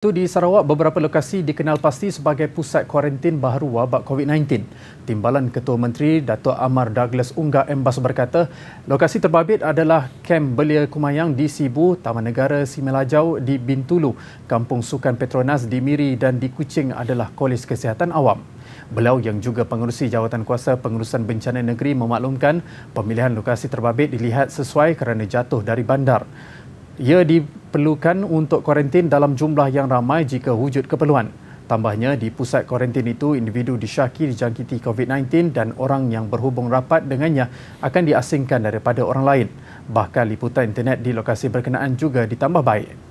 Itu di Sarawak, beberapa lokasi dikenal pasti sebagai pusat kuarantin baharu wabak COVID-19. Timbalan Ketua Menteri Datuk Amar Douglas Ungga Embas berkata, lokasi terbabit adalah Kem Belia Kumayang di Sibu, Taman Negara Simelajau di Bintulu, Kampung Sukan Petronas di Miri dan di Kuching adalah kolis Kesihatan Awam. Beliau yang juga pengurusi jawatan kuasa pengurusan bencana negeri memaklumkan pemilihan lokasi terbabit dilihat sesuai kerana jatuh dari bandar. Ia di perlukan untuk kuarantin dalam jumlah yang ramai jika wujud keperluan. Tambahnya, di pusat kuarantin itu, individu disyaki dijangkiti COVID-19 dan orang yang berhubung rapat dengannya akan diasingkan daripada orang lain. Bahkan liputan internet di lokasi berkenaan juga ditambah baik.